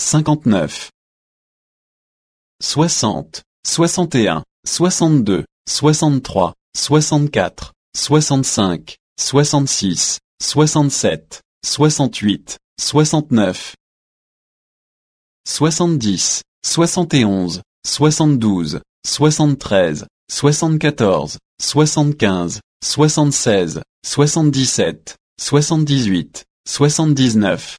59 60 61 62 63 64 65 66 67 68 69 70 71 72 73 74 75 76 77 78 79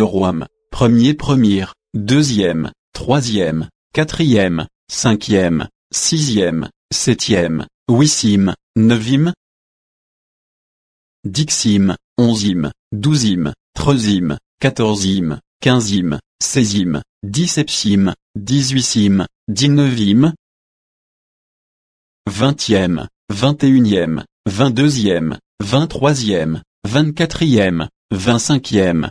âme premier première, deuxième, troisième, quatrième, cinquième, sixième, septième, huitième, neuvième, dixime, onzième, douzième, treizième, quatorzième, quinzième, seizième, dix-septième, dix-huitième, dix-neuvième, vingtième, vingt-et-unième, vingt-deuxième, vingt-troisième, vingt-quatrième, vingt-cinquième,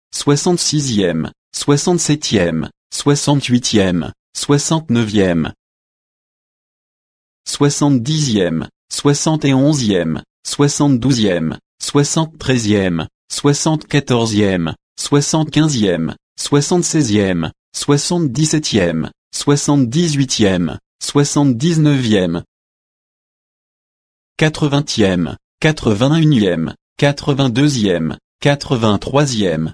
soixante-sixième, soixante-septième, soixante-huitième, soixante-neuvième, soixante-dixième, soixante et onzième, soixante-douzième, soixante-treizième, soixante-quatorzième, soixante-quinzième, soixante-seizième, soixante-dix-septième, soixante-dix-huitième, soixante-dix-neuvième, quatre-vingtième, quatre-vingt-unième, quatre-vingt-deuxième, quatre-vingt-troisième,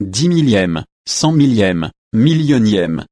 dix millième, cent millièmes millionième